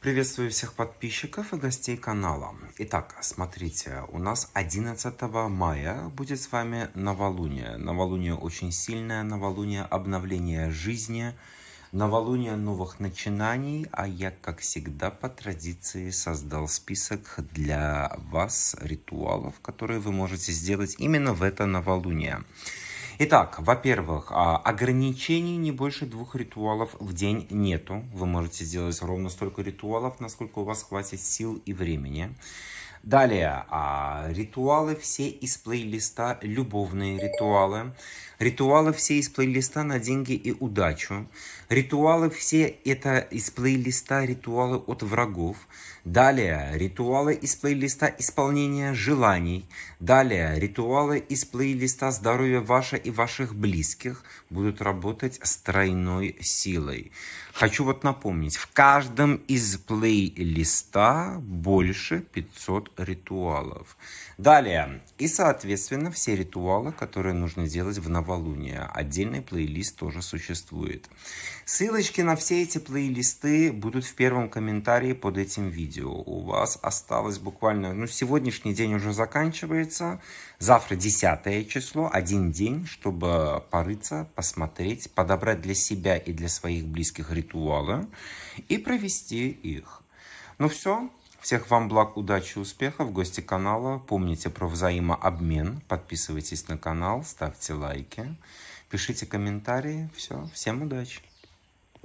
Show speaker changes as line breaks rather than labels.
Приветствую всех подписчиков и гостей канала. Итак, смотрите, у нас 11 мая будет с вами новолуние. Новолуние очень сильное, новолуние обновления жизни, новолуние новых начинаний. А я, как всегда, по традиции создал список для вас ритуалов, которые вы можете сделать именно в это новолуние. Итак, во-первых, а, ограничений не больше двух ритуалов в день нету. Вы можете сделать ровно столько ритуалов, насколько у вас хватит сил и времени. Далее, а, ритуалы все из плейлиста, любовные ритуалы. Ритуалы все из плейлиста на деньги и удачу. Ритуалы все это из плейлиста ритуалы от врагов. Далее, ритуалы из плейлиста исполнения желаний. Далее, ритуалы из плейлиста здоровья ваше и ваших близких будут работать с тройной силой. Хочу вот напомнить, в каждом из плейлиста больше 500 ритуалов. Далее. И, соответственно, все ритуалы, которые нужно делать в новолуние. Отдельный плейлист тоже существует. Ссылочки на все эти плейлисты будут в первом комментарии под этим видео. У вас осталось буквально... Ну, сегодняшний день уже заканчивается. Завтра 10 число. Один день, чтобы порыться, посмотреть, подобрать для себя и для своих близких ритуалы и провести их. Ну все, всех вам благ, удачи, успехов, гости канала. Помните про взаимообмен, подписывайтесь на канал, ставьте лайки, пишите комментарии. Все, всем удачи!